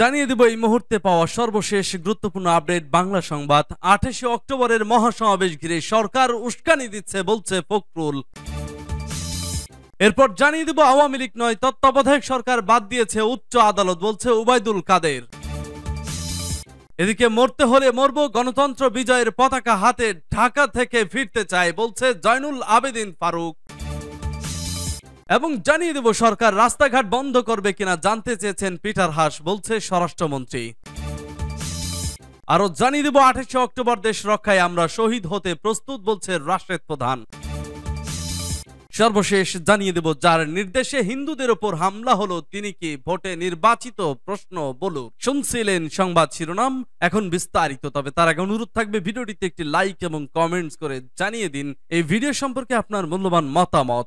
জানিয়ে দেব এই মুহূর্তে পাওয়া সর্বশেষ গুরুত্বপূর্ণ আপডেট বাংলা সংবাদ আঠাশে অক্টোবরের মহাসমাবেশ ঘিরে সরকার উস্কানি দিচ্ছে বলছে ফখরুল এরপর জানিয়ে দেব আওয়ামী লীগ নয় তত্ত্বাবধায়ক সরকার বাদ দিয়েছে উচ্চ আদালত বলছে উবায়দুল কাদের এদিকে মরতে হলে মরব গণতন্ত্র বিজয়ের পতাকা হাতে ঢাকা থেকে ফিরতে চায় বলছে জয়নুল আবেদিন ফারুক এবং জানিয়ে দেব সরকার রাস্তাঘাট বন্ধ করবে কিনা জানতে চেয়েছেন পিটার হাস বলছে স্বরাষ্ট্রমন্ত্রী আরো জানিয়ে দেব আঠাশে অক্টোবর দেশ রক্ষায় আমরা শহীদ হতে প্রস্তুত বলছে রাষ্ট্রের প্রধান সর্বশেষ জানিয়ে দেব যার নির্দেশে হিন্দুদের ওপর হামলা হলো তিনি কি ভোটে নির্বাচিত প্রশ্ন বলু শুনছিলেন সংবাদ শিরোনাম এখন বিস্তারিত তবে তার আগে অনুরোধ থাকবে ভিডিওটিতে একটি লাইক এবং কমেন্টস করে জানিয়ে দিন এই ভিডিও সম্পর্কে আপনার মূল্যবান মতামত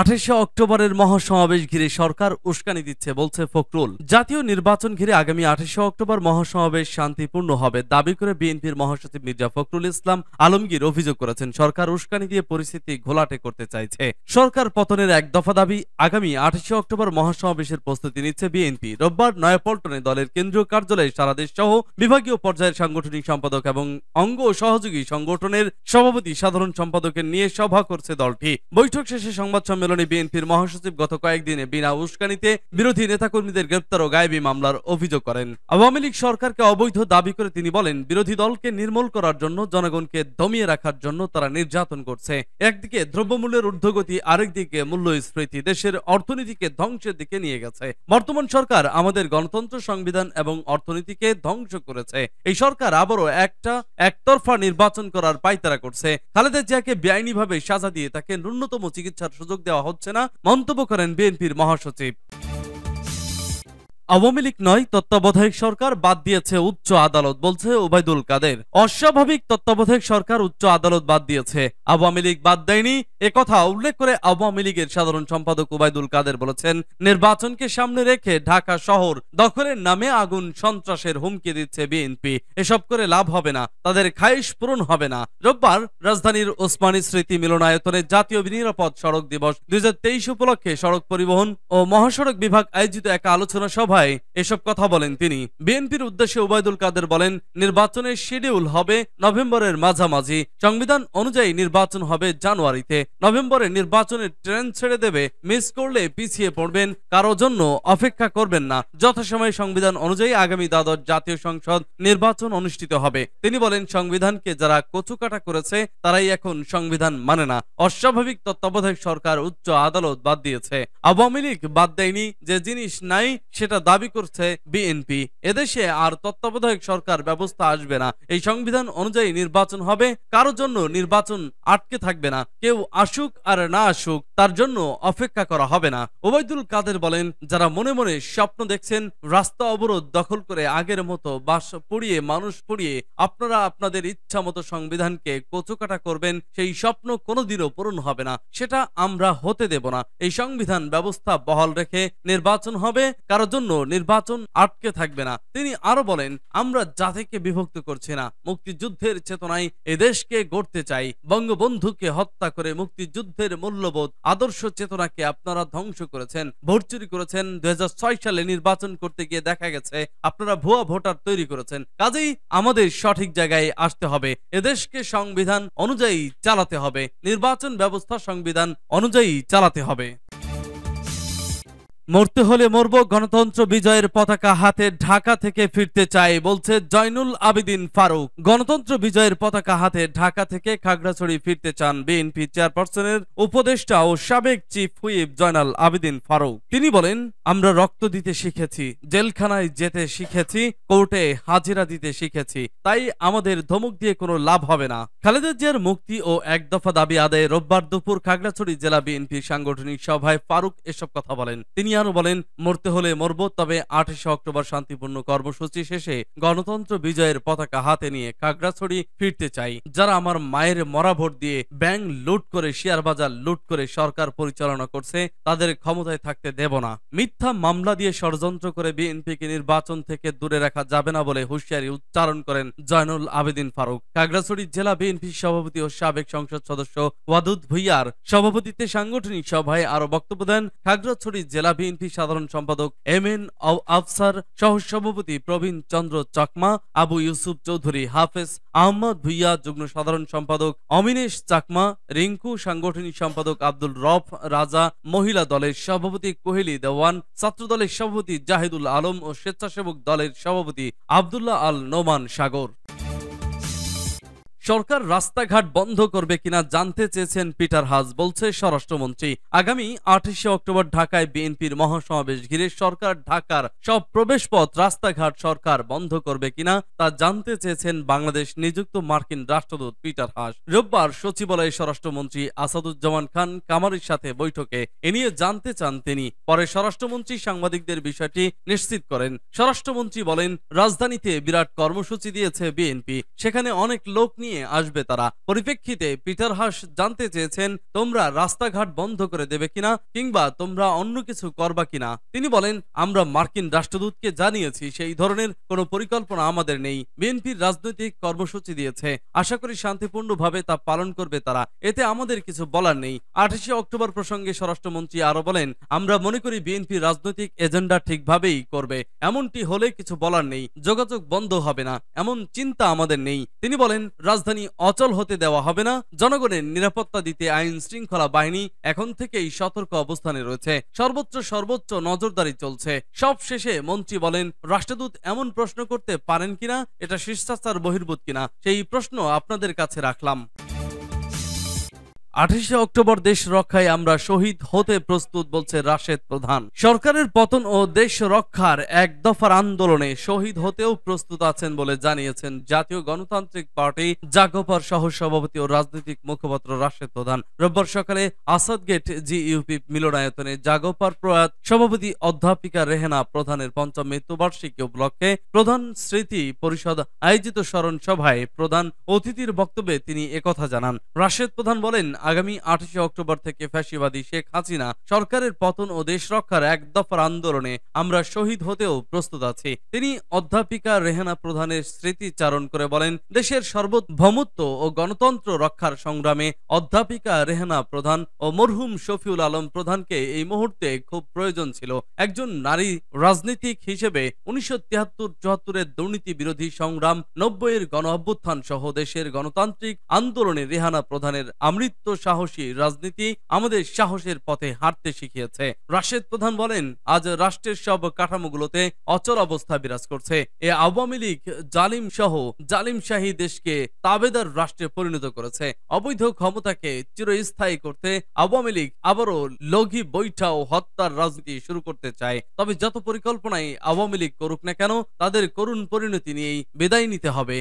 আঠাশে অক্টোবরের মহাসমাবেশ ঘিরে সরকার উস্কানি দিচ্ছে বলছে ফখরুল জাতীয় নির্বাচন ঘিরে আগামী আঠাশে অক্টোবর মহাসমাবেশ শান্তিপূর্ণ হবে দাবি করে বিএনপির মহাসচিব মির্জা ফখরুল ইসলাম আলমগীর অভিযোগ করেছেন সরকার উস্কানি দিয়ে পরিস্থিতি ঘোলাটে করতে চাইছে সরকার পতনের এক দফা দাবি আগামী আঠাশে অক্টোবর মহাসমাবেশের প্রস্তুতি নিচ্ছে বিএনপি রোববার নয়াপল্টনে দলের কেন্দ্রীয় কার্যালয়ে সারাদেশ সহ বিভাগীয় পর্যায়ের সাংগঠনিক সম্পাদক এবং অঙ্গ সহযোগী সংগঠনের সভাপতি সাধারণ সম্পাদকের নিয়ে সভা করছে দলটি বৈঠক শেষে সংবাদ সম্মেলনে বিএনপির মহাসচিব গত কয়েকদিনে বিনা উস্কানিতে বিরোধী নেতাকর্মীদের গ্রেপ্তার ও গায়েবী মামলার অভিযোগ করেন আওয়ামী লীগ সরকারকে অবৈধ দাবি করে তিনি বলেন বিরোধী দলকে নির্মূল করার জন্য জনগণকে দমিয়ে রাখার জন্য তারা নির্যাতন করছে একদিকে দ্রব্যমূল্যের ঊর্ধ্বগতি আরেকদিকে মূল্যস্ফীতি দেশের অর্থনীতিকে ধ্বংসের দিকে নিয়ে গেছে বর্তমান সরকার আমাদের গণতন্ত্র সংবিধান এবং অর্থনীতিকে ধ্বংস করেছে এই সরকার আবারও একটা একতরফা নির্বাচন করার পাইতারা করছে খালেদা জিয়াকে বেআইনিভাবে সাজা দিয়ে তাকে ন্যূনতম চিকিৎসার সুযোগ দেওয়া হচ্ছে না মন্তব্য করেন বিএনপির মহাসচিব আওয়ামী লীগ নয় তত্ত্বাবধায়ক সরকার বাদ দিয়েছে উচ্চ আদালত বলছে ওবায়দুল কাদের অস্বাভাবিক তত্ত্বাবধায়ক সরকার উচ্চ আদালত বাদ দিয়েছে আওয়ামী লীগ বাদ দেয়নি কথা উল্লেখ করে আওয়ামী লীগের সাধারণ সম্পাদক ওবায়দুল কাদের বলেছেন নির্বাচনকে সামনে রেখে ঢাকা শহর দখলের নামে আগুন সন্ত্রাসের হুমকি দিচ্ছে বিএনপি এসব করে লাভ হবে না তাদের খাইশ পূরণ হবে না রোববার রাজধানীর ওসমানী স্মৃতি মিলনায়তনে জাতীয় নিরাপদ সড়ক দিবস দুই উপলক্ষে সড়ক পরিবহন ও মহাসড়ক বিভাগ আয়োজিত এক আলোচনা সভায় সভায় এসব কথা বলেন তিনি বিএনপির উদ্দেশ্যে ওবায়দুল কাদের বলেন নির্বাচনের শিডিউল হবে নভেম্বরের মাঝামাঝি সংবিধান অনুযায়ী নির্বাচন হবে জানুয়ারিতে নভেম্বরে নির্বাচনের ট্রেন ছেড়ে দেবে মিস করলে পিছিয়ে পড়বেন কারো জন্য অপেক্ষা করবেন না যথাসময়ে সংবিধান অনুযায়ী আগামী দ্বাদশ জাতীয় সংসদ নির্বাচন অনুষ্ঠিত হবে তিনি বলেন সংবিধানকে যারা কচুকাটা করেছে তারাই এখন সংবিধান মানে না অস্বাভাবিক তত্ত্বাবধায়ক সরকার উচ্চ আদালত বাদ দিয়েছে আওয়ামী লীগ বাদ দেয়নি যে জিনিস নাই সেটা দাবি করছে বিএনপি এদেশে আর তত্ত্বাবধায়ক সরকার ব্যবস্থা আসবে না এই সংবিধান অনুযায়ী নির্বাচন হবে কারোর জন্য নির্বাচন আটকে থাকবে না কেউ আসুক আর না আসুক তার জন্য অপেক্ষা করা হবে না ওবায়দুল কাদের বলেন যারা মনে মনে স্বপ্ন দেখছেন রাস্তা অবরোধ দখল করে আগের মতো বাস পড়িয়ে মানুষ পড়িয়ে আপনারা আপনাদের ইচ্ছা মতো সংবিধানকে কচুকাটা করবেন সেই স্বপ্ন কোনোদিনও পূরণ হবে না সেটা আমরা হতে দেব না এই সংবিধান ব্যবস্থা বহাল রেখে নির্বাচন হবে কারোর জন্য নির্বাচন আটকে থাকবে না তিনি আরো বলেন আমরা জাতিকে বিভক্ত করছি না মুক্তিযুদ্ধের চেতনায় এদেশকে গড়তে চাই বঙ্গবন্ধুকে হত্যা করে মুক্তিযুদ্ধের মূল্যবোধ আদর্শ চেতনাকে আপনারা ধ্বংস করেছেন ভোট চুরি করেছেন দুই সালে নির্বাচন করতে গিয়ে দেখা গেছে আপনারা ভুয়া ভোটার তৈরি করেছেন কাজেই আমাদের সঠিক জায়গায় আসতে হবে এদেশকে সংবিধান অনুযায়ী চালাতে হবে নির্বাচন ব্যবস্থা সংবিধান অনুযায়ী চালাতে হবে মরতে হলে মরব গণতন্ত্র বিজয়ের পতাকা হাতে ঢাকা থেকে ফিরতে চাই বলছে জয়নুল আবিদিন ফারুক গণতন্ত্র বিজয়ের পতাকা হাতে ঢাকা থেকে খাগড়াছড়ি ফিরতে চান বিএনপি চেয়ারপারসনের উপদেষ্টা ও সাবেক চিফ হুইপ জয়নাল আবিদিন ফারুক তিনি বলেন আমরা রক্ত দিতে শিখেছি জেলখানায় যেতে শিখেছি কোর্টে হাজিরা দিতে শিখেছি তাই আমাদের ধমক দিয়ে কোনো লাভ হবে না খালেদা জিয়ার মুক্তি ও এক দফা দাবি আদায়ে রোববার দুপুর খাগড়াছড়ি জেলা বিএনপি সাংগঠনিক সভায় ফারুক এসব কথা বলেন তিনি আরও বলেন মরতে হলে মরব তবে আঠাশে অক্টোবর শান্তিপূর্ণ কর্মসূচি শেষে গণতন্ত্র বিজয়ের পতাকা হাতে নিয়ে খাগড়াছড়ি ফিরতে চাই যারা আমার মায়ের মরা ভোট দিয়ে ব্যাংক লুট করে শেয়ার বাজার লুট করে সরকার পরিচালনা করছে তাদের ক্ষমতায় থাকতে দেব না মিথ্যা মামলা দিয়ে ষড়যন্ত্র করে বিএনপিকে নির্বাচন থেকে দূরে রাখা যাবে না বলে হুঁশিয়ারি উচ্চারণ করেন জয়নুল আবেদিন ফারুক খাগড়াছড়ি জেলা বিএনপি সভাপতি ও সাবেক সংসদ সদস্য ওয়াদুদ ভুইয়ার সভাপতিত্বে সাংগঠনিক সভায় আরো বক্তব্য দেন খাগড়াছড়ি জেলা বিএনপি বিএনপি সাধারণ সম্পাদক এম এন আফসার সহ সভাপতি প্রবীণ চন্দ্র চাকমা আবু ইউসুফ চৌধুরী হাফেজ আহমদ ভুইয়া যুগ্ম সাধারণ সম্পাদক অমিনেশ চাকমা রিঙ্কু সাংগঠনিক সম্পাদক আব্দুল রফ রাজা মহিলা দলের সভাপতি কোহেলি দেওয়ান ছাত্র দলের সভাপতি জাহিদুল আলম ও স্বেচ্ছাসেবক দলের সভাপতি আবদুল্লাহ আল নোমান সাগর সরকার রাস্তাঘাট বন্ধ করবে কিনা জানতে চেয়েছেন পিটার হাজ বলছে স্বরাষ্ট্রমন্ত্রী আগামী আঠাশে অক্টোবর ঢাকায় বিএনপির মহাসমাবেশ ঘিরে সরকার ঢাকার সব প্রবেশপথ রাস্তাঘাট সরকার বন্ধ করবে কিনা তা জানতে চেয়েছেন বাংলাদেশ নিযুক্ত মার্কিন রাষ্ট্রদূত পিটার হাস রোববার সচিবালয়ে স্বরাষ্ট্রমন্ত্রী আসাদুজ্জামান খান কামারির সাথে বৈঠকে এ নিয়ে জানতে চান তিনি পরে স্বরাষ্ট্রমন্ত্রী সাংবাদিকদের বিষয়টি নিশ্চিত করেন স্বরাষ্ট্রমন্ত্রী বলেন রাজধানীতে বিরাট কর্মসূচি দিয়েছে বিএনপি সেখানে অনেক লোক নিয়ে নিয়ে আসবে তারা পরিপ্রেক্ষিতে পিটার হাস জানতে চেয়েছেন তোমরা রাস্তাঘাট বন্ধ করে দেবে কিনা কিংবা তোমরা অন্য কিছু করবা কিনা তিনি বলেন আমরা মার্কিন রাষ্ট্রদূতকে জানিয়েছি সেই ধরনের কোনো পরিকল্পনা আমাদের নেই বিএনপির রাজনৈতিক কর্মসূচি দিয়েছে আশা করি শান্তিপূর্ণভাবে তা পালন করবে তারা এতে আমাদের কিছু বলার নেই আঠাশে অক্টোবর প্রসঙ্গে স্বরাষ্ট্রমন্ত্রী আরো বলেন আমরা মনে করি বিএনপি রাজনৈতিক এজেন্ডা ঠিকভাবেই করবে এমনটি হলে কিছু বলার নেই যোগাযোগ বন্ধ হবে না এমন চিন্তা আমাদের নেই তিনি বলেন রাজধানী রাজধানী অচল হতে দেওয়া হবে না জনগণের নিরাপত্তা দিতে আইন শৃঙ্খলা বাহিনী এখন থেকেই সতর্ক অবস্থানে রয়েছে সর্বোচ্চ সর্বোচ্চ নজরদারি চলছে সব শেষে মন্ত্রী বলেন রাষ্ট্রদূত এমন প্রশ্ন করতে পারেন কিনা এটা শিষ্টাচার বহির্ভূত কিনা সেই প্রশ্ন আপনাদের কাছে রাখলাম আঠাশে অক্টোবর দেশ রক্ষায় আমরা শহীদ হতে প্রস্তুত বলছে রাশেদ প্রধান সরকারের পতন ও দেশ রক্ষার এক দফার আন্দোলনে শহীদ হতেও প্রস্তুত আছেন বলে জানিয়েছেন জাতীয় গণতান্ত্রিক পার্টি জাগোপার সহ সভাপতি ও রাজনৈতিক মুখপাত্র রাশেদ প্রধান রোববার সকালে আসাদ গেট জি ইউপি মিলনায়তনে জাগোপার প্রয়াত সভাপতি অধ্যাপিকা রেহেনা প্রধানের পঞ্চম মৃত্যুবার্ষিকী উপলক্ষে প্রধান স্মৃতি পরিষদ আয়োজিত স্মরণ সভায় প্রধান অতিথির বক্তব্যে তিনি একথা জানান রাশেদ প্রধান বলেন আগামী আঠাশে অক্টোবর থেকে ফ্যাসিবাদী শেখ হাসিনা সরকারের পতন ও দেশ রক্ষার এক দফার আন্দোলনে আমরা শহীদ হতেও প্রস্তুত আছি তিনি অধ্যাপিকা রেহানা প্রধানের স্মৃতিচারণ করে বলেন দেশের সর্বভৌমত্ব ও গণতন্ত্র রক্ষার সংগ্রামে অধ্যাপিকা রেহানা প্রধান ও মরহুম শফিউল আলম প্রধানকে এই মুহূর্তে খুব প্রয়োজন ছিল একজন নারী রাজনীতিক হিসেবে উনিশশো তিয়াত্তর চুয়াত্তরের দুর্নীতি বিরোধী সংগ্রাম নব্বইয়ের গণ অভ্যুত্থান সহ দেশের গণতান্ত্রিক আন্দোলনে রেহানা প্রধানের আমৃত্য সাহসী রাজনীতি আমাদের সাহসের পথে হাঁটতে শিখিয়েছে রাশেদ প্রধান বলেন আজ রাষ্ট্রের সব কাঠামোগুলোতে অচল অবস্থা বিরাজ করছে এ আওয়ামী লীগ জালিম সহ জালিমশাহী দেশকে তাবেদার রাষ্ট্রে পরিণত করেছে অবৈধ ক্ষমতাকে চিরস্থায়ী করতে আওয়ামী লীগ আবারও লঘি বৈঠা ও হত্যার রাজনীতি শুরু করতে চায় তবে যত পরিকল্পনাই আওয়ামী লীগ করুক না কেন তাদের করুণ পরিণতি নিয়েই বিদায় নিতে হবে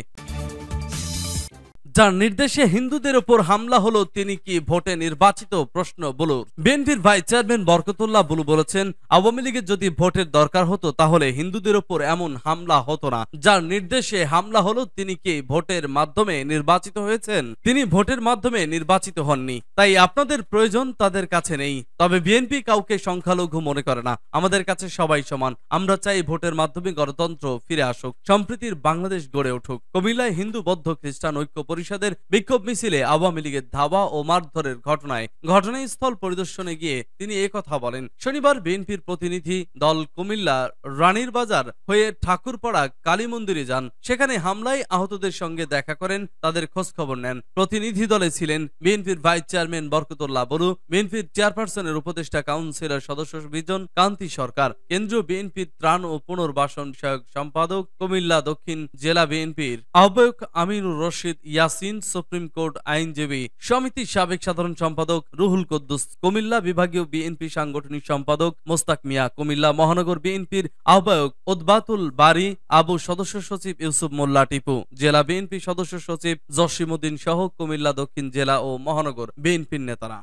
যার নির্দেশে হিন্দুদের ওপর হামলা হলো তিনি কি ভোটে নির্বাচিত প্রশ্ন বুলুর বিএনপির ভাইস চেয়ারম্যান বরকতুল্লাহ বলু বলেছেন আওয়ামী লীগের যদি ভোটের দরকার হতো তাহলে হিন্দুদের ওপর এমন হামলা হতো না যার নির্দেশে হামলা হলো তিনি কি ভোটের মাধ্যমে নির্বাচিত হয়েছেন তিনি ভোটের মাধ্যমে নির্বাচিত হননি তাই আপনাদের প্রয়োজন তাদের কাছে নেই তবে বিএনপি কাউকে সংখ্যালঘু মনে করে না আমাদের কাছে সবাই সমান আমরা চাই ভোটের মাধ্যমে গণতন্ত্র ফিরে আসুক সম্প্রীতির বাংলাদেশ গড়ে উঠুক কুমিল্লায় হিন্দু বৌদ্ধ খ্রিস্টান ঐক্য পরিষদ পরিষদের বিক্ষোভ মিছিলে আওয়ামী লীগের ধাবা ও মারধরের ঘটনায় ঘটনাস্থল পরিদর্শনে গিয়ে তিনি কথা বলেন শনিবার বিএনপির প্রতিনিধি দল কুমিল্লা রানীর বাজার হয়ে ঠাকুরপাড়া কালী মন্দিরে যান সেখানে হামলায় আহতদের সঙ্গে দেখা করেন তাদের খোঁজখবর নেন প্রতিনিধি দলে ছিলেন বিএনপির ভাইস চেয়ারম্যান বরকতুল্লাহ বলু বিএনপির চেয়ারপারসনের উপদেষ্টা কাউন্সিলর সদস্য বিজন কান্তি সরকার কেন্দ্রীয় বিএনপির ত্রাণ ও পুনর্বাসন বিষয়ক সম্পাদক কুমিল্লা দক্ষিণ জেলা বিএনপির আহ্বায়ক আমিনুর রশিদ ইয়া ইয়াসিন সুপ্রিম কোর্ট আইনজীবী সমিতির সাবেক সাধারণ সম্পাদক রুহুল কদ্দুস কুমিল্লা বিভাগীয় বিএনপি সাংগঠনিক সম্পাদক মোস্তাক মিয়া কুমিল্লা মহানগর বিএনপির আহ্বায়ক ওদবাতুল বারি আবু সদস্য সচিব ইউসুফ মোল্লা টিপু জেলা বিএনপি সদস্য সচিব জসিমুদ্দিন সহ কুমিল্লা দক্ষিণ জেলা ও মহানগর বিএনপির নেতারা